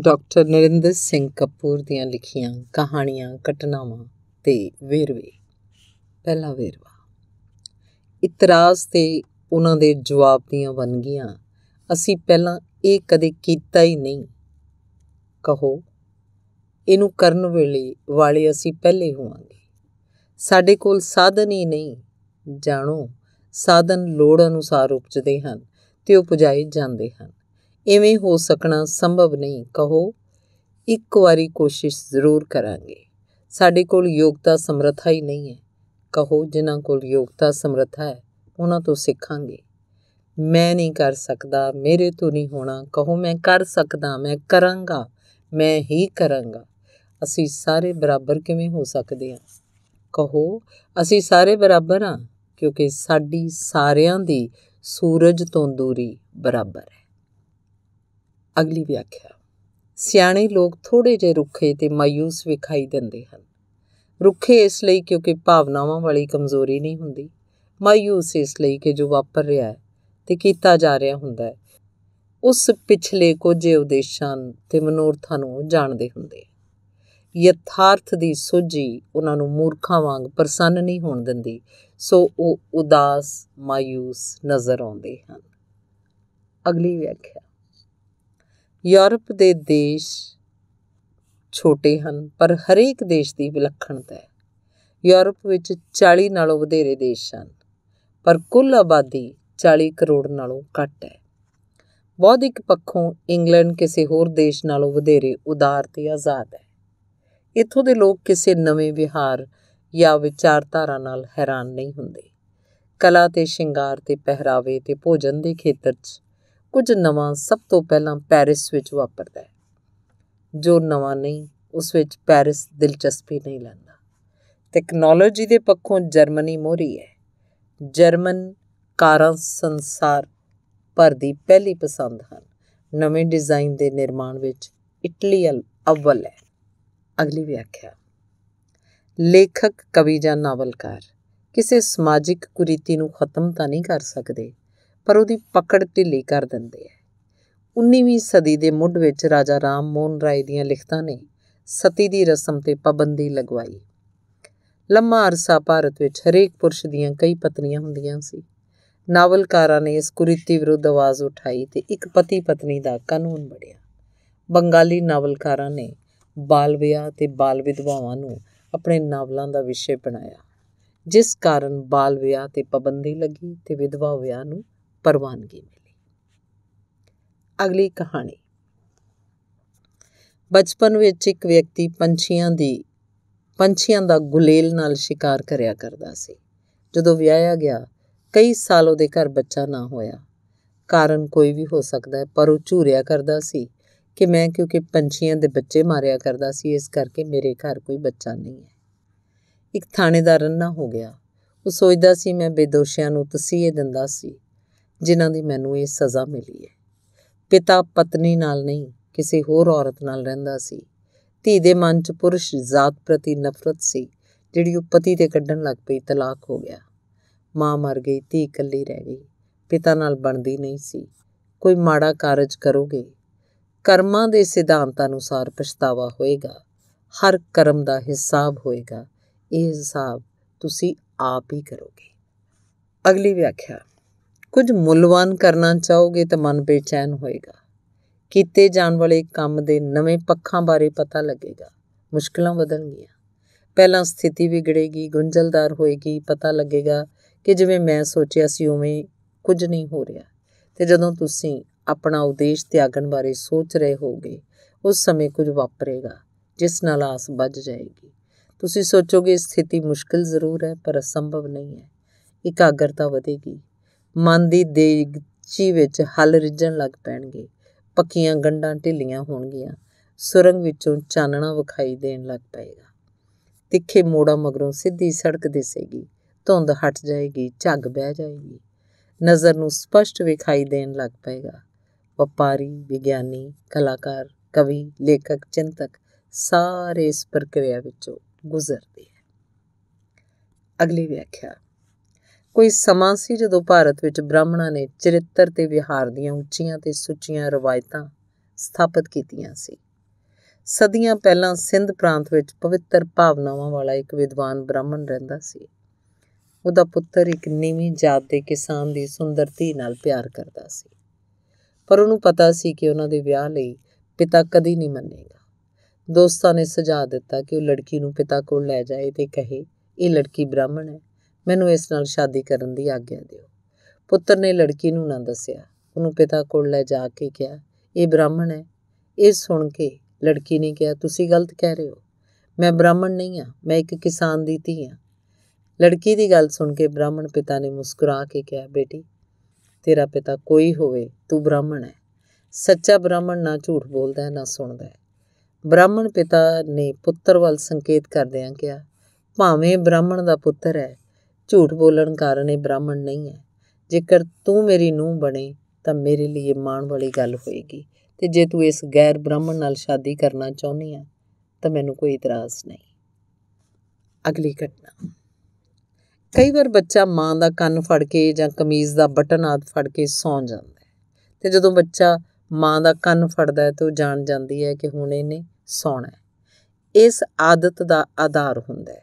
doctor Narendra Singh Kapoor ਦੀਆਂ ਲਿਖੀਆਂ ਕਹਾਣੀਆਂ ਘਟਨਾਵਾਂ ਤੇ ਵੇਰਵੇ ਪਹਿਲਾ ਵੇਰਵਾ ਇਤਰਾਜ਼ ਤੇ ਉਹਨਾਂ ਦੇ ਜਵਾਬ ਦੀਆਂ ਵੰਗੀਆਂ ਅਸੀਂ ਪਹਿਲਾਂ ਇਹ ਕਦੇ ਕੀਤਾ ਹੀ ਨਹੀਂ ਕਹੋ ਇਹਨੂੰ ਕਰਨ ਵੇਲੇ ਵਾਲੇ ਅਸੀਂ ਪਹਿਲੇ ਹੋਵਾਂਗੇ ਸਾਡੇ ਕੋਲ ਸਾਧਨ ਹੀ ਨਹੀਂ ਜਾਣੋ ਸਾਧਨ ਲੋੜ ਅਨੁਸਾਰ ਉਪਜਦੇ ਹਨ ਤੇ ਉਪਜਾਏ ਜਾਂਦੇ ਹਨ ਇਵੇਂ ਹੋ ਸਕਣਾ ਸੰਭਵ ਨਹੀਂ ਕਹੋ ਇੱਕ ਵਾਰੀ ਕੋਸ਼ਿਸ਼ ਜ਼ਰੂਰ ਕਰਾਂਗੇ ਸਾਡੇ ਕੋਲ ਯੋਗਤਾ ਸਮਰੱਥਾ ਹੀ ਨਹੀਂ ਹੈ ਕਹੋ ਜਿਨ੍ਹਾਂ ਕੋਲ ਯੋਗਤਾ ਸਮਰੱਥਾ ਹੈ ਉਹਨਾਂ ਤੋਂ ਸਿੱਖਾਂਗੇ ਮੈਂ ਨਹੀਂ ਕਰ ਸਕਦਾ ਮੇਰੇ ਤੋਂ ਨਹੀਂ ਹੋਣਾ ਕਹੋ ਮੈਂ ਕਰ ਸਕਦਾ ਮੈਂ ਕਰਾਂਗਾ ਮੈਂ ਹੀ ਕਰਾਂਗਾ ਅਸੀਂ ਸਾਰੇ ਬਰਾਬਰ ਕਿਵੇਂ ਹੋ ਸਕਦੇ ਹਾਂ ਕਹੋ ਅਸੀਂ ਸਾਰੇ ਬਰਾਬਰ ਹਾਂ ਕਿਉਂਕਿ ਸਾਡੀ ਸਾਰਿਆਂ ਦੀ ਸੂਰਜ ਤੋਂ ਦੂਰੀ ਬਰਾਬਰ ਹੈ ਅਗਲੀ ਵਿਆਖਿਆ ਸਿਆਣੇ ਲੋਕ ਥੋੜੇ ਜਿਹੇ ਰੁੱਖੇ ਤੇ ਮਾਇੂਸ ਵਿਖਾਈ ਦਿੰਦੇ ਹਨ ਰੁੱਖੇ ਇਸ ਲਈ ਕਿਉਂਕਿ ਭਾਵਨਾਵਾਂ ਵਾਲੀ ਕਮਜ਼ੋਰੀ ਨਹੀਂ ਹੁੰਦੀ ਮਾਇੂਸ ਇਸ ਲਈ ਕਿ ਜੋ ਵਾਪਰ ਰਿਹਾ ਹੈ ਤੇ ਕੀਤਾ ਜਾ ਰਿਹਾ ਹੁੰਦਾ ਹੈ ਉਸ ਪਿਛਲੇ ਕੁਝ ਉਦੇਸ਼ਾਂ ਤੇ ਮਨੋਰਥਾਂ ਨੂੰ ਜਾਣਦੇ ਹੁੰਦੇ ਯਥਾਰਥ ਦੀ ਸੋਝੀ ਉਹਨਾਂ ਨੂੰ ਮੂਰਖਾਂ ਵਾਂਗ ਪ੍ਰਸੰਨ ਨਹੀਂ ਹੋਣ ਦਿੰਦੀ ਸੋ ਉਹ ਉਦਾਸ ਮਾਇੂਸ ਨਜ਼ਰ ਆਉਂਦੇ ਹਨ ਅਗਲੀ ਵਿਆਖਿਆ ਯੂਰਪ ਦੇ ਦੇਸ਼ ਛੋਟੇ ਹਨ ਪਰ ਹਰੇਕ ਦੇਸ਼ ਦੀ ਵਿਲੱਖਣਤਾ ਹੈ ਯੂਰਪ ਵਿੱਚ 40 ਨਾਲੋਂ ਵਧੇਰੇ ਦੇਸ਼ ਹਨ ਪਰ ਕੁੱਲ ਆਬਾਦੀ 40 ਕਰੋੜ ਨਾਲੋਂ ਘੱਟ ਹੈ ਬੌਧਿਕ ਪੱਖੋਂ ਇੰਗਲੈਂਡ ਕਿਸੇ ਹੋਰ ਦੇਸ਼ ਨਾਲੋਂ ਵਧੇਰੇ ਉਦਾਰ ਤੇ ਆਜ਼ਾਦ ਹੈ ਇੱਥੋਂ ਦੇ ਲੋਕ ਕਿਸੇ ਨਵੇਂ ਵਿਹਾਰ ਜਾਂ ਵਿਚਾਰਧਾਰਾ ਨਾਲ ਹੈਰਾਨ ਨਹੀਂ ਹੁੰਦੇ ਕਲਾ ਤੇ ਸ਼ਿੰਗਾਰ ਤੇ ਪਹਿਰਾਵੇ ਤੇ ਭੋਜਨ ਦੇ ਖੇਤਰ 'ਚ ਕੁਝ ਨਵਾਂ ਸਭ ਤੋਂ ਪਹਿਲਾਂ ਪੈਰਿਸ ਵਿੱਚ ਵਾਪਰਦਾ ਹੈ ਜੋ ਨਵਾਂ ਨਹੀਂ ਉਸ ਵਿੱਚ ਪੈਰਿਸ ਦਿਲਚਸਪੀ ਨਹੀਂ ਲੈਂਦਾ ਟੈਕਨੋਲੋਜੀ ਦੇ ਪੱਖੋਂ ਜਰਮਨੀ ਮੋਰੀ ਹੈ ਜਰਮਨ ਕਾਰਾਂ ਸੰਸਾਰ ਭਰ ਦੀ ਪਹਿਲੀ ਪਸੰਦ ਹਨ ਨਵੇਂ ਡਿਜ਼ਾਈਨ ਦੇ ਨਿਰਮਾਣ ਵਿੱਚ ਇਟਲੀ ਅਵਲ ਹੈ ਅਗਲੀ ਵਿਆਖਿਆ ਲੇਖਕ ਕਵੀ ਜਾਂ ਨਾਵਲਕਾਰ ਕਿਸੇ ਸਮਾਜਿਕ ਕੁਰੀਤੀ ਨੂੰ ਖਤਮ ਤਾਂ ਨਹੀਂ ਕਰ ਸਕਦੇ ਪਰ ਉਹਦੀ ਪਕੜ ਢਿੱਲੀ ਕਰ ਦਿੰਦੇ ਹੈ 19ਵੀਂ ਸਦੀ ਦੇ ਮੁੱਢ ਵਿੱਚ ਰਾਜਾ ਰਾਮ ਮੋਹਨ ਰਾਏ ਦੀਆਂ ਲਿਖਤਾਂ ਨੇ ਸਤੀ ਦੀ ਰਸਮ ਤੇ ਪਾਬੰਦੀ ਲਗਵਾਈ ਲੰਮਾ ਅਰਸਾ ਭਾਰਤ ਵਿੱਚ ਹਰੇਕ ਪੁਰਸ਼ ਦੀਆਂ ਕਈ ਪਤਨੀਆਂ ਹੁੰਦੀਆਂ ਸੀ ਨਾਵਲਕਾਰਾਂ ਨੇ ਇਸ ਕੁਰੀਤੀ ਵਿਰੁੱਧ ਆਵਾਜ਼ ਉਠਾਈ ਤੇ ਇੱਕ ਪਤੀ ਪਤਨੀ ਦਾ ਕਾਨੂੰਨ ਬਣਿਆ ਬੰਗਾਲੀ ਨਾਵਲਕਾਰਾਂ ਨੇ ਬਾਲ ਵਿਆਹ ਤੇ ਬਾਲ ਵਿਧਵਾਵਾਂ ਨੂੰ ਆਪਣੇ ਨਾਵਲਾਂ ਦਾ ਵਿਸ਼ੇ ਬਣਾਇਆ ਜਿਸ ਕਾਰਨ ਬਾਲ ਵਿਆਹ ਤੇ ਪਾਬੰਦੀ ਲੱਗੀ ਤੇ ਵਿਧਵਾ ਵਿਆਹ ਨੂੰ ਪਰਵਾਨਗੀ ਮਿਲੀ ਅਗਲੀ ਕਹਾਣੀ ਬਚਪਨ ਵਿੱਚ ਇੱਕ ਵਿਅਕਤੀ ਪੰਛੀਆਂ ਦੀ ਪੰਛੀਆਂ ਦਾ ਗੁਲੇਲ ਨਾਲ ਸ਼ਿਕਾਰ ਕਰਿਆ ਕਰਦਾ ਸੀ ਜਦੋਂ ਵਿਆਹਿਆ ਗਿਆ ਕਈ ਸਾਲ ਉਹਦੇ ਘਰ ਬੱਚਾ ਨਾ ਹੋਇਆ ਕਾਰਨ ਕੋਈ ਵੀ ਹੋ ਸਕਦਾ ਹੈ ਪਰ ਉਹ ਝੂਰਿਆ ਕਰਦਾ ਸੀ ਕਿ ਮੈਂ ਕਿਉਂਕਿ ਪੰਛੀਆਂ ਦੇ ਬੱਚੇ ਮਾਰਿਆ ਕਰਦਾ ਸੀ ਇਸ ਕਰਕੇ ਮੇਰੇ ਘਰ ਕੋਈ ਬੱਚਾ ਨਹੀਂ ਹੈ ਇੱਕ ਥਾਣੇਦਾਰ ਨਾ ਹੋ ਗਿਆ ਉਹ ਸੋਚਦਾ ਸੀ ਮੈਂ ਬੇਦੋਸ਼ਿਆਂ ਨੂੰ ਤਸੀਹੇ ਦਿੰਦਾ ਸੀ ਜਿਨ੍ਹਾਂ ਦੀ ਮੈਨੂੰ ਇਹ ਸਜ਼ਾ ਮਿਲੀ ਹੈ ਪਿਤਾ ਪਤਨੀ ਨਾਲ ਨਹੀਂ ਕਿਸੇ ਹੋਰ ਔਰਤ ਨਾਲ ਰਹਿੰਦਾ ਸੀ ਧੀ ਦੇ ਮਨ 'ਚ ਪੁਰਸ਼ ਜ਼ਾਤ ਪ੍ਰਤੀ ਨਫ਼ਰਤ ਸੀ ਜਿਹੜੀ ਉਹ ਪਤੀ ਤੇ ਕੱਢਣ ਲੱਗ ਪਈ ਤਲਾਕ ਹੋ ਗਿਆ ਮਾਂ ਮਰ ਗਈ ਧੀ ਇਕੱਲੀ ਰਹਿ ਗਈ ਪਿਤਾ ਨਾਲ ਬਣਦੀ ਨਹੀਂ ਸੀ ਕੋਈ ਮਾੜਾ ਕਾਰਜ ਕਰੋਗੇ ਕਰਮਾਂ ਦੇ ਸਿਧਾਂਤ ਅਨੁਸਾਰ ਪਛਤਾਵਾ ਹੋਏਗਾ ਹਰ ਕਰਮ ਦਾ ਹਿਸਾਬ ਹੋਏਗਾ ਇਹ ਹਿਸਾਬ ਤੁਸੀਂ ਆਪ ਹੀ ਕਰੋਗੇ ਅਗਲੀ ਵਿਆਖਿਆ ਕੁਝ ਮੁੱਲਵਾਨ ਕਰਨਾ ਚਾਹੋਗੇ ਤਾਂ ਮਨ ਬੇਚੈਨ ਹੋਏਗਾ ਕੀਤੇ ਜਾਣ ਵਾਲੇ ਕੰਮ ਦੇ ਨਵੇਂ ਪੱਖਾਂ ਬਾਰੇ ਪਤਾ ਲੱਗੇਗਾ ਮੁਸ਼ਕਲਾਂ ਵਧਣਗੀਆਂ ਪਹਿਲਾਂ ਸਥਿਤੀ ਵਿਗੜੇਗੀ ਗੁੰਝਲਦਾਰ ਹੋਏਗੀ ਪਤਾ ਲੱਗੇਗਾ ਕਿ ਜਿਵੇਂ ਮੈਂ ਸੋਚਿਆ ਸੀ ਉਵੇਂ ਕੁਝ ਨਹੀਂ ਹੋ ਰਿਹਾ ਤੇ ਜਦੋਂ ਤੁਸੀਂ ਆਪਣਾ ਉਦੇਸ਼ ਤਿਆਗਣ ਬਾਰੇ ਸੋਚ ਰਹੇ ਹੋਗੇ ਉਸ ਸਮੇਂ ਕੁਝ ਵਾਪਰੇਗਾ ਜਿਸ ਨਾਲ ਆਸ ਵੱਜ ਜਾਏਗੀ ਤੁਸੀਂ ਸੋਚੋਗੇ ਸਥਿਤੀ ਮੁਸ਼ਕਲ ਜ਼ਰੂਰ ਹੈ ਪਰ ਅਸੰਭਵ ਨਹੀਂ ਹੈ ਇਕਾਗਰਤਾ ਵਧੇਗੀ ਮਨ ਦੀ ਦੇਗਚੀ ਵਿੱਚ ਹਲ ਰਿੱਝਣ ਲੱਗ ਪੈਣਗੇ ਪੱਕੀਆਂ ਗੰਡਾਂ ਢਿੱਲੀਆਂ ਹੋਣਗੀਆਂ ਸੁਰੰਗ ਵਿੱਚੋਂ ਚਾਨਣਾ ਵਿਖਾਈ ਦੇਣ ਲੱਗ ਪਏਗਾ ਤਿੱਖੇ ਮੋੜਾਂ ਮਗਰੋਂ ਸਿੱਧੀ ਸੜਕ ਦਿਸੇਗੀ ਧੁੰਦ ਹਟ ਜਾਏਗੀ ਝੱਗ ਬਹਿ ਜਾਏਗੀ ਨਜ਼ਰ ਨੂੰ ਸਪਸ਼ਟ ਵਿਖਾਈ ਦੇਣ ਲੱਗ ਪਏਗਾ ਵਪਾਰੀ ਵਿਗਿਆਨੀ ਕਲਾਕਾਰ ਕਵੀ ਲੇਖਕ ਚਿੰਤਕ ਸਾਰੇ ਇਸ ਪ੍ਰਕਿਰਿਆ ਵਿੱਚੋਂ ਗੁਜ਼ਰਦੇ ਹੈ ਅਗਲੀ ਵਿਆਖਿਆ ਕੋਈ ਸਮਾਂ ਸੀ ਜਦੋਂ ਭਾਰਤ ਵਿੱਚ ਬ੍ਰਾਹਮਣਾਂ ਨੇ ਚਰਿੱਤਰ ਤੇ ਵਿਹਾਰ ਦੀਆਂ ਉੱਚੀਆਂ ਤੇ ਸੁੱਚੀਆਂ ਰਵਾਇਤਾਂ ਸਥਾਪਿਤ ਕੀਤੀਆਂ ਸੀ ਸਦੀਆਂ ਪਹਿਲਾਂ ਸਿੰਧ ਪ੍ਰਾਂਤ ਵਿੱਚ ਪਵਿੱਤਰ ਭਾਵਨਾਵਾਂ ਵਾਲਾ ਇੱਕ ਵਿਦਵਾਨ ਬ੍ਰਾਹਮਣ ਰਹਿੰਦਾ ਸੀ ਉਹਦਾ ਪੁੱਤਰ ਇੱਕ ਨੀਵੀਂ ਜਾਤ ਦੇ ਕਿਸਾਨ ਦੀ ਸੁੰਦਰਤੀ ਨਾਲ ਪਿਆਰ ਕਰਦਾ ਸੀ ਪਰ ਉਹਨੂੰ ਪਤਾ ਸੀ ਕਿ ਉਹਨਾਂ ਦੇ ਵਿਆਹ ਲਈ ਪਿਤਾ ਕਦੀ ਨਹੀਂ ਮੰਨੇਗਾ ਦੋਸਤਾਂ ਨੇ ਸੁਝਾ ਦਿੱਤਾ ਕਿ ਉਹ ਲੜਕੀ ਨੂੰ ਪਿਤਾ ਕੋਲ ਲੈ ਜਾਏ ਤੇ ਕਹੇ ਇਹ ਲੜਕੀ ਬ੍ਰਾਹਮਣ ਹੈ ਮੈਨੂੰ ਇਸ ਨਾਲ ਸ਼ਾਦੀ ਕਰਨ ਦੀ ਆਗਿਆ ਦਿਓ ਪੁੱਤਰ ਨੇ ਲੜਕੀ ਨੂੰ ਨਾ ਦੱਸਿਆ ਉਹਨੂੰ ਪਿਤਾ ਕੋਲ ਲੈ ਜਾ ਕੇ ਕਿਹਾ ਇਹ ਬ੍ਰਾਹਮਣ ਹੈ ਇਹ ਸੁਣ ਕੇ ਲੜਕੀ ਨੇ ਕਿਹਾ ਤੁਸੀਂ ਗਲਤ ਕਹਿ ਰਹੇ ਹੋ ਮੈਂ ਬ੍ਰਾਹਮਣ ਨਹੀਂ ਆ ਮੈਂ ਇੱਕ ਕਿਸਾਨ ਦੀ ਧੀ ਆ ਲੜਕੀ ਦੀ ਗੱਲ ਸੁਣ ਕੇ ਬ੍ਰਾਹਮਣ ਪਿਤਾ ਨੇ ਮੁਸਕਰਾ ਕੇ ਕਿਹਾ ਬੇਟੀ ਤੇਰਾ ਪਿਤਾ ਕੋਈ ਹੋਵੇ ਤੂੰ ਬ੍ਰਾਹਮਣ ਹੈ ਸੱਚਾ ਬ੍ਰਾਹਮਣ ਨਾ ਝੂਠ ਬੋਲਦਾ ਹੈ ਨਾ ਸੁਣਦਾ ਹੈ ਬ੍ਰਾਹਮਣ ਪਿਤਾ ਨੇ ਪੁੱਤਰ ਵੱਲ ਸੰਕੇਤ ਕਰਦਿਆਂ ਕਿਹਾ ਭਾਵੇਂ ਬ੍ਰਾਹਮਣ ਦਾ ਪੁੱਤਰ ਹੈ ਝੂਠ ਬੋਲਣ ਕਾਰਨ ਇਹ ਬ੍ਰਾਹਮਣ ਨਹੀਂ ਹੈ ਜੇਕਰ ਤੂੰ ਮੇਰੀ ਨੂੰਹ ਬਣੇ ਤਾਂ ਮੇਰੇ ਲਈ ਇਹ ਮਾਣ ਵਾਲੀ ਗੱਲ ਹੋਏਗੀ ਤੇ ਜੇ ਤੂੰ ਇਸ ਗੈਰ ਬ੍ਰਾਹਮਣ ਨਾਲ ਸ਼ਾਦੀ ਕਰਨਾ ਚਾਹੁੰਦੀ ਹੈ ਤਾਂ ਮੈਨੂੰ ਕੋਈ ਇਤਰਾਜ਼ ਨਹੀਂ ਅਗਲੀ ਘਟਨਾ ਕਈ ਵਾਰ ਬੱਚਾ ਮਾਂ ਦਾ ਕੰਨ ਫੜ ਕੇ ਜਾਂ ਕਮੀਜ਼ ਦਾ ਬਟਨ ਆਦ ਫੜ ਕੇ ਸੌਂ ਜਾਂਦਾ ਹੈ ਤੇ ਜਦੋਂ ਬੱਚਾ ਮਾਂ ਦਾ ਕੰਨ ਫੜਦਾ ਹੈ ਤਾਂ ਉਹ ਜਾਣ ਜਾਂਦੀ ਹੈ ਕਿ ਹੁਣ ਇਹਨੇ ਸੌਣਾ ਹੈ ਇਸ ਆਦਤ ਦਾ ਆਧਾਰ ਹੁੰਦਾ ਹੈ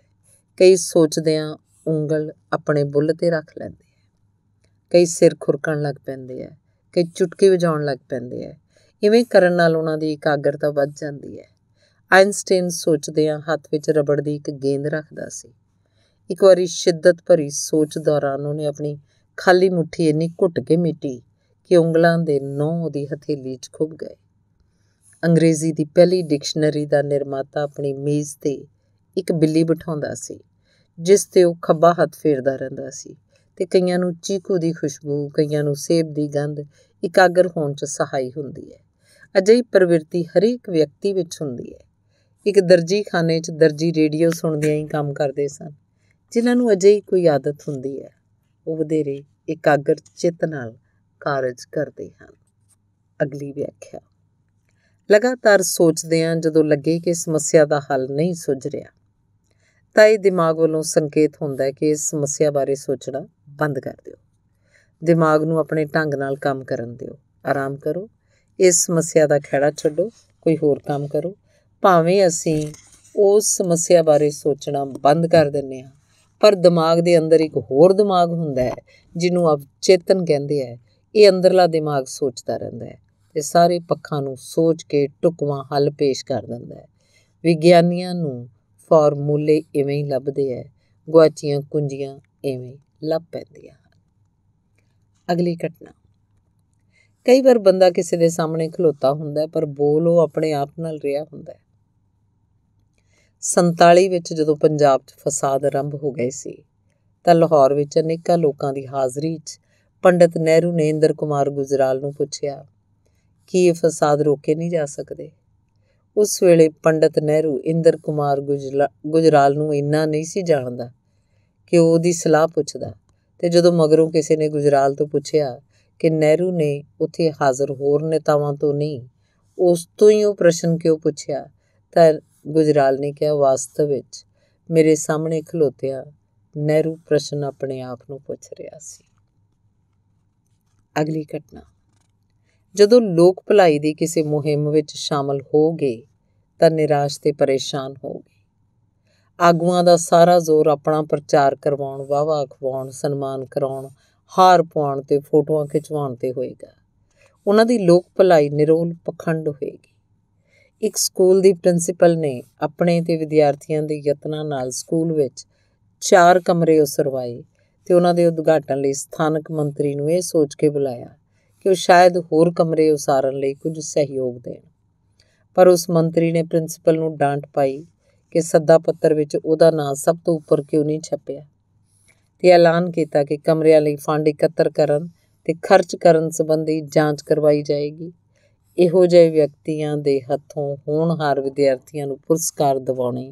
ਕਈ ਸੋਚਦੇ ਆ ਉਂਗਲ ਆਪਣੇ ਬੁੱਲ ਤੇ ਰੱਖ ਲੈਂਦੇ ਹੈ ਕਈ ਸਿਰ ਖੁਰਕਣ ਲੱਗ ਪੈਂਦੇ ਹੈ ਕਈ ਚੁਟਕੀ ਵਜਾਉਣ ਲੱਗ ਪੈਂਦੇ ਹੈ ਇਵੇਂ ਕਰਨ ਨਾਲ ਉਹਨਾਂ ਦੀ ਇਕਾਗਰਤਾ ਵੱਧ ਜਾਂਦੀ ਹੈ ਆਇਨਸਟਾਈਨ ਸੋਚਦੇ ਆ ਹੱਥ ਵਿੱਚ ਰਬੜ ਦੀ ਇੱਕ ਗੇਂਦ ਰੱਖਦਾ ਸੀ ਇੱਕ ਵਾਰੀ ਸ਼ਿੱਦਤ ਭਰੀ ਸੋਚ ਦੌਰਾਨ ਉਹਨੇ ਆਪਣੀ ਖਾਲੀ ਮੁਠੀ ਇੰਨੀ ਘੁੱਟ ਕੇ ਮਿੱਟੀ ਕਿ ਉਂਗਲਾਂ ਦੇ ਨੌ ਉਹਦੀ ਹਥੇਲੀ 'ਚ ਖੁੱਭ ਗਏ ਅੰਗਰੇਜ਼ੀ ਦੀ ਪਹਿਲੀ ਡਿਕਸ਼ਨਰੀ ਦਾ ਨਿਰਮਾਤਾ ਆਪਣੀ ਮੇਜ਼ ਤੇ ਇੱਕ ਬਿੱਲੀ ਬਿਠਾਉਂਦਾ ਸੀ ਜਿਸ ਤੇ ਉਹ ਖੱਬਾ ਹੱਥ ਫੇਰਦਾ ਰਹਿੰਦਾ ਸੀ ਤੇ ਕਈਆਂ ਨੂੰ ਚੀਕੂ ਦੀ ਖੁਸ਼ਬੂ ਕਈਆਂ ਨੂੰ ਸੇਬ ਦੀ ਗੰਧ ਇਕਾਗਰ ਹੋਣ 'ਚ ਸਹਾਈ ਹੁੰਦੀ ਹੈ ਅਜਿਹੀ ਪ੍ਰਵਿਰਤੀ ਹਰੇਕ ਵਿਅਕਤੀ ਵਿੱਚ ਹੁੰਦੀ ਹੈ ਇੱਕ ਦਰਜੀ ਖਾਨੇ 'ਚ ਦਰਜੀ ਰੇਡੀਓ ਸੁਣਦਿਆਂ ਹੀ ਕੰਮ ਕਰਦੇ ਸਨ ਜਿਨ੍ਹਾਂ ਨੂੰ ਅਜਿਹੀ ਕੋਈ ਆਦਤ ਹੁੰਦੀ ਹੈ ਉਹ ਵਧੇਰੇ ਇਕਾਗਰ ਚਿੱਤ ਨਾਲ ਕਾਰਜ ਕਰਦੇ ਹਨ ਅਗਲੀ ਵਿਆਖਿਆ ਲਗਾਤਾਰ ਸੋਚਦੇ ਆਂ ਜਦੋਂ ਲੱਗੇ ਕਿ ਸਮੱਸਿਆ ਦਾ ਹੱਲ ਨਹੀਂ ਸੁਝ ਰਿਹਾ ਤਾਂ ਇਹ ਦਿਮਾਗ ਵੱਲੋਂ ਸੰਕੇਤ ਹੁੰਦਾ ਹੈ ਕਿ ਇਸ ਸਮੱਸਿਆ ਬਾਰੇ ਸੋਚਣਾ ਬੰਦ ਕਰ ਦਿਓ ਦਿਮਾਗ ਨੂੰ ਆਪਣੇ ਢੰਗ ਨਾਲ ਕੰਮ ਕਰਨ ਦਿਓ ਆਰਾਮ ਕਰੋ ਇਸ ਸਮੱਸਿਆ ਦਾ ਖਹਿੜਾ ਛੱਡੋ ਕੋਈ ਹੋਰ ਕੰਮ ਕਰੋ ਭਾਵੇਂ ਅਸੀਂ ਉਸ ਸਮੱਸਿਆ ਬਾਰੇ ਸੋਚਣਾ ਬੰਦ ਕਰ ਦਿੰਨੇ ਆ ਪਰ ਦਿਮਾਗ ਦੇ ਅੰਦਰ ਇੱਕ ਹੋਰ ਦਿਮਾਗ ਹੁੰਦਾ ਹੈ ਜਿਹਨੂੰ ਅਵਚੇਤਨ ਕਹਿੰਦੇ ਆ ਇਹ ਅੰਦਰਲਾ ਦਿਮਾਗ ਸੋਚਦਾ ਰਹਿੰਦਾ ਹੈ ਤੇ ਸਾਰੇ ਪੱਖਾਂ ਨੂੰ ਸੋਚ ਕੇ ਟੁਕਵਾ ਹੱਲ ਪੇਸ਼ ਕਰ ਦਿੰਦਾ ਹੈ ਵਿਗਿਆਨੀਆਂ ਨੂੰ ਫਾਰਮੂਲੇ ਇਵੇਂ ਹੀ ਲੱਭਦੇ ਐ ਗਵਾਚੀਆਂ ਕੁੰਜੀਆਂ ਇਵੇਂ ਲੱਭ ਪੈਂਦੀਆਂ ਹਨ ਅਗਲੀ ਘਟਨਾ ਕਈ ਵਾਰ ਬੰਦਾ ਕਿਸੇ ਦੇ ਸਾਹਮਣੇ ਖਲੋਤਾ ਹੁੰਦਾ ਪਰ ਬੋਲ ਉਹ ਆਪਣੇ ਆਪ ਨਾਲ ਰਿਹਾ ਹੁੰਦਾ 47 ਵਿੱਚ ਜਦੋਂ ਪੰਜਾਬ 'ਚ ਫਸਾਦ ਆਰੰਭ ਹੋ ਗਏ ਸੀ ਤਾਂ ਲਾਹੌਰ ਵਿੱਚ ਅਨੇਕਾਂ ਲੋਕਾਂ ਦੀ ਹਾਜ਼ਰੀ 'ਚ ਪੰਡਤ ਨਹਿਰੂ ਨੇ ਇੰਦਰ ਕੁਮਾਰ ਗੁਜਰਾਲ ਨੂੰ ਪੁੱਛਿਆ ਕਿ ਇਹ ਫਸਾਦ ਰੋਕੇ ਨਹੀਂ ਜਾ ਸਕਦੇ ਉਸ ਵੇਲੇ ਪੰਡਤ ਨਹਿਰੂ ਇੰਦਰ ਕੁਮਾਰ ਗੁਜਰਾਲ ਨੂੰ ਇੰਨਾ ਨਹੀਂ ਸੀ ਜਾਣਦਾ ਕਿ ਉਹਦੀ ਸਲਾਹ ਪੁੱਛਦਾ ਤੇ ਜਦੋਂ ਮਗਰੋਂ ਕਿਸੇ ਨੇ ਗੁਜਰਾਲ ਤੋਂ ਪੁੱਛਿਆ ਕਿ ਨਹਿਰੂ ਨੇ ਉੱਥੇ ਹਾਜ਼ਰ ਹੋਰ ਨੇਤਾਵਾਂ ਤੋਂ ਨਹੀਂ ਉਸ ਤੋਂ ਹੀ ਉਹ ਪ੍ਰਸ਼ਨ ਕਿਉਂ ਪੁੱਛਿਆ ਤਾਂ ਗੁਜਰਾਲ ਨੇ ਕਿਹਾ ਵਾਸਤਵ ਵਿੱਚ ਮੇਰੇ ਸਾਹਮਣੇ ਖਲੋਤਿਆ ਨਹਿਰੂ ਪ੍ਰਸ਼ਨ ਆਪਣੇ ਆਪ ਨੂੰ ਪੁੱਛ ਰਿਹਾ ਸੀ ਅਗਲੀ ਘਟਨਾ ਜਦੋਂ ਲੋਕ ਭਲਾਈ ਦੀ ਕਿਸੇ ਮੁਹਿੰਮ ਵਿੱਚ ਸ਼ਾਮਲ ਹੋ ਗਏ ਤਾਂ ਨਿਰਾਸ਼ ਤੇ ਪਰੇਸ਼ਾਨ ਹੋ ਆਗੂਆਂ ਦਾ ਸਾਰਾ ਜ਼ੋਰ ਆਪਣਾ ਪ੍ਰਚਾਰ ਕਰਵਾਉਣ ਵਾਵਾ ਖਵਾਉਣ ਸਨਮਾਨ ਕਰਾਉਣ ਹਾਰ ਪਾਉਣ ਤੇ ਫੋਟੋਆਂ ਖਿਚਵਾਉਣ ਤੇ ਹੋਏਗਾ ਉਹਨਾਂ ਦੀ ਲੋਕ ਭਲਾਈ ਨਿਰੋਲ ਪਖੰਡ ਹੋਏਗੀ ਇੱਕ ਸਕੂਲ ਦੀ ਪ੍ਰਿੰਸੀਪਲ ਨੇ ਆਪਣੇ ਤੇ ਵਿਦਿਆਰਥੀਆਂ ਦੇ ਯਤਨਾਂ ਨਾਲ ਸਕੂਲ ਵਿੱਚ ਚਾਰ ਕਮਰੇ ਉਸਰਵਾਏ ਤੇ ਉਹਨਾਂ ਦੇ ਉਦਘਾਟਨ ਲਈ ਸਥਾਨਕ ਮੰਤਰੀ ਨੂੰ ਇਹ ਸੋਚ ਕੇ ਬੁਲਾਇਆ ਕਿ ਉਹ ਸ਼ਾਇਦ ਹੋਰ ਕਮਰੇ ਉਸਾਰਨ ਲਈ ਕੁਝ ਸਹਿਯੋਗ ਦੇਣ ਪਰ ਉਸ ਮੰਤਰੀ ਨੇ ਪ੍ਰਿੰਸੀਪਲ ਨੂੰ ਡਾਂਟ ਪਾਈ ਕਿ ਸੱਦਾ ਪੱਤਰ ਵਿੱਚ ਉਹਦਾ ਨਾਮ ਸਭ ਤੋਂ ਉੱਪਰ ਕਿਉਂ ਨਹੀਂ ਛਪਿਆ ਤੇ ਐਲਾਨ ਕੀਤਾ ਕਿ ਕਮਰਿਆਂ ਲਈ ਫੰਡ ਇਕੱਤਰ ਕਰਨ ਤੇ ਖਰਚ ਕਰਨ ਸੰਬੰਧੀ ਜਾਂਚ ਕਰਵਾਈ ਜਾਏਗੀ ਇਹੋ ਜਿਹੇ ਵਿਅਕਤੀਆਂ ਦੇ ਹੱਥੋਂ ਹੋਣਹਾਰ ਵਿਦਿਆਰਥੀਆਂ ਨੂੰ ਪੁਰਸਕਾਰ ਦਿਵਾਉਣੇ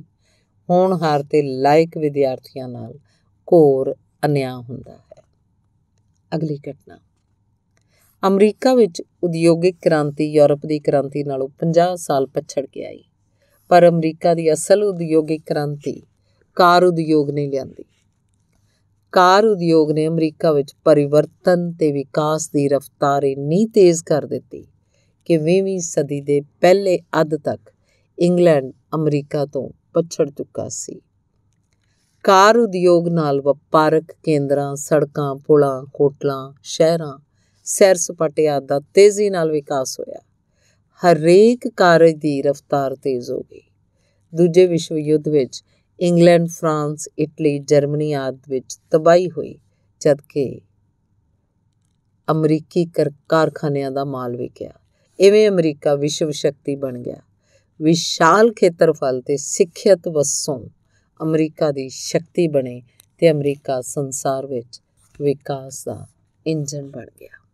ਹੋਣਹਾਰ ਤੇ ਲਾਇਕ ਵਿਦਿਆਰਥੀਆਂ ਨਾਲ ਕੋਰ ਅਨਿਆਂ ਹੁੰਦਾ ਹੈ ਅਗਲੀ ਘਟਨਾ ਅਮਰੀਕਾ ਵਿੱਚ ਉਦਯੋਗਿਕ ਕ੍ਰਾਂਤੀ ਯੂਰਪ ਦੀ ਕ੍ਰਾਂਤੀ ਨਾਲੋਂ 50 ਸਾਲ ਪਛੜ ਕੇ ਆਈ ਪਰ ਅਮਰੀਕਾ ਦੀ ਅਸਲ ਉਦਯੋਗਿਕ ਕ੍ਰਾਂਤੀ ਕਾਰ ਉਦਯੋਗ ਨੇ ਲਿਆਂਦੀ ਕਾਰ ਉਦਯੋਗ ਨੇ ਅਮਰੀਕਾ ਵਿੱਚ ਪਰਿਵਰਤਨ ਤੇ ਵਿਕਾਸ ਦੀ ਰਫ਼ਤਾਰ ਇੰਨੀ ਤੇਜ਼ ਕਰ ਦਿੱਤੀ ਕਿ 20ਵੀਂ ਸਦੀ ਦੇ ਪਹਿਲੇ ਅੱਧ ਤੱਕ ਇੰਗਲੈਂਡ ਅਮਰੀਕਾ ਤੋਂ ਪਛੜ ਚੁੱਕਾ ਸੀ ਕਾਰ ਉਦਯੋਗ ਨਾਲ ਵਪਾਰਕ ਕੇਂਦਰਾਂ ਸੜਕਾਂ ਪੁਲਾਂ ਹੋਟਲਾਂ ਸ਼ਹਿਰਾਂ ਸੈਰ ਸਪਾਟੇ ਦਾ ਤੇਜ਼ੀ ਨਾਲ ਵਿਕਾਸ ਹੋਇਆ ਹਰੇਕ ਕਾਰਜ ਦੀ ਰਫ਼ਤਾਰ ਤੇਜ਼ ਹੋ ਗਈ ਦੂਜੇ ਵਿਸ਼ਵ ਯੁੱਧ ਵਿੱਚ ਇੰਗਲੈਂਡ ਫਰਾਂਸ ਇਟਲੀ ਜਰਮਨੀ ਆਦਿ ਵਿੱਚ ਤਬਾਹੀ ਹੋਈ ਜਦ ਕਿ ਅਮਰੀਕੀ ਕਾਰਖਾਨਿਆਂ ਦਾ ਮਾਲ ਵਿਕਿਆ ਇਵੇਂ ਅਮਰੀਕਾ ਵਿਸ਼ਵ ਸ਼ਕਤੀ ਬਣ ਗਿਆ ਵਿਸ਼ਾਲ ਖੇਤਰਫਲ ਤੇ ਸਿੱਖਿਅਤ ਵਸੋਂ ਅਮਰੀਕਾ ਦੀ ਸ਼ਕਤੀ ਬਣੇ ਤੇ ਅਮਰੀਕਾ ਸੰਸਾਰ ਵਿੱਚ ਵਿਕਾਸ ਦਾ ਇੰਜਨ ਬਣ ਗਿਆ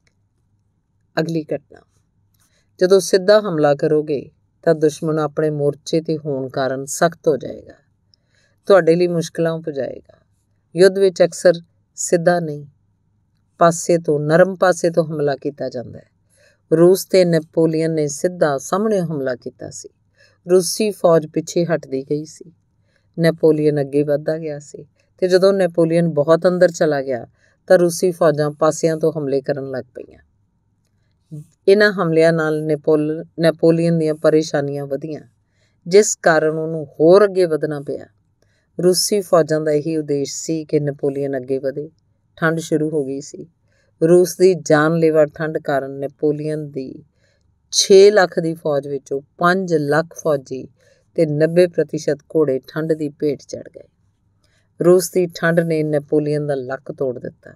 ਅਗਲੀ ਘਟਨਾ ਜਦੋਂ ਸਿੱਧਾ ਹਮਲਾ ਕਰੋਗੇ ਤਾਂ ਦੁਸ਼ਮਣ ਆਪਣੇ ਮੋਰਚੇ ਤੇ ਹੋਣ ਕਾਰਨ ਸਖਤ ਹੋ ਜਾਏਗਾ ਤੁਹਾਡੇ ਲਈ ਮੁਸ਼ਕਲਾਂ ਪੁਜਾਏਗਾ ਯੁੱਧ ਵਿੱਚ ਅਕਸਰ ਸਿੱਧਾ ਨਹੀਂ ਪਾਸੇ ਤੋਂ ਨਰਮ ਪਾਸੇ ਤੋਂ ਹਮਲਾ ਕੀਤਾ ਜਾਂਦਾ ਹੈ ਰੂਸ ਤੇ ਨੈਪੋਲੀਅਨ ਨੇ ਸਿੱਧਾ ਸਾਹਮਣੇ ਹਮਲਾ ਕੀਤਾ ਸੀ ਰੂਸੀ ਫੌਜ ਪਿੱਛੇ ਹਟਦੀ ਗਈ ਸੀ ਨੈਪੋਲੀਅਨ ਅੱਗੇ ਵਧਦਾ ਗਿਆ ਸੀ ਤੇ ਜਦੋਂ ਨੈਪੋਲੀਅਨ ਬਹੁਤ ਅੰਦਰ ਚਲਾ ਗਿਆ ਤਾਂ ਰੂਸੀ ਫੌਜਾਂ ਪਾਸਿਆਂ ਤੋਂ ਹਮਲੇ ਕਰਨ ਲੱਗ ਪਈਆਂ ਇਹਨਾਂ ਹਮਲਿਆਂ ਨਾਲ ਨੈਪੋਲ ਨੈਪੋਲੀਅਨ ਦੀਆਂ ਪਰੇਸ਼ਾਨੀਆਂ ਵਧੀਆਂ ਜਿਸ ਕਾਰਨ ਉਹਨੂੰ ਹੋਰ ਅੱਗੇ ਵਧਣਾ ਪਿਆ ਰੂਸੀ ਫੌਜਾਂ ਦਾ ਇਹੀ ਉਦੇਸ਼ ਸੀ ਕਿ ਨੈਪੋਲੀਅਨ ਅੱਗੇ ਵਧੇ ਠੰਡ ਸ਼ੁਰੂ ਹੋ ਗਈ ਸੀ ਰੂਸ ਦੀ ਜਾਨਲੇਵਾ ਠੰਡ ਕਾਰਨ ਨੈਪੋਲੀਅਨ ਦੀ 6 ਲੱਖ ਦੀ ਫੌਜ ਵਿੱਚੋਂ 5 ਲੱਖ ਫੌਜੀ ਤੇ 90% ਘੋੜੇ ਠੰਡ ਦੀ ਭੇਟ ਚੜ ਗਏ ਰੂਸ ਦੀ ਠੰਡ ਨੇ ਨੈਪੋਲੀਅਨ ਦਾ ਲੱਕ ਤੋੜ ਦਿੱਤਾ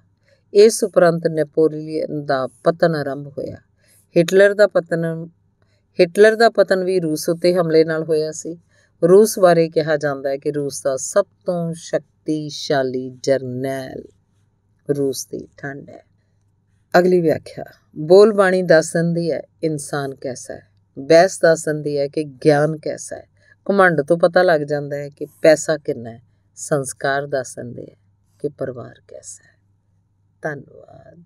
ਇਸ ਉਪਰੰਤ ਨੈਪੋਲੀਅਨ ਦਾ ਪਤਨ ਆਰੰਭ ਹੋਇਆ ਹਿਟਲਰ ਦਾ ਪਤਨ ਹਿਟਲਰ ਦਾ ਪਤਨ ਵੀ ਰੂਸ ਉੱਤੇ ਹਮਲੇ ਨਾਲ ਹੋਇਆ ਸੀ ਰੂਸ ਬਾਰੇ ਕਿਹਾ ਜਾਂਦਾ ਹੈ ਕਿ ਰੂਸ ਦਾ ਸਭ ਤੋਂ ਸ਼ਕਤੀਸ਼ਾਲੀ ਜਰਨੈਲ ਰੂਸ ਦੀ ਠੰਡ ਹੈ ਅਗਲੀ ਵਿਆਖਿਆ ਬੋਲ ਬਾਣੀ ਦੱਸਣ ਦੀ ਹੈ ਇਨਸਾਨ ਕੈਸਾ ਹੈ ਬਹਿਸ ਦੱਸਣ ਦੀ ਹੈ ਕਿ ਗਿਆਨ ਕੈਸਾ ਹੈ ਕਮੰਡ ਤੋਂ ਪਤਾ ਲੱਗ ਜਾਂਦਾ ਹੈ ਕਿ ਪੈਸਾ ਕਿੰਨਾ ਹੈ ਸੰਸਕਾਰ ਦੱਸਣ ਦੇ ਹੈ ਕਿ ਪਰਿਵਾਰ ਕੈਸਾ ਹੈ ਧੰਨਵਾਦ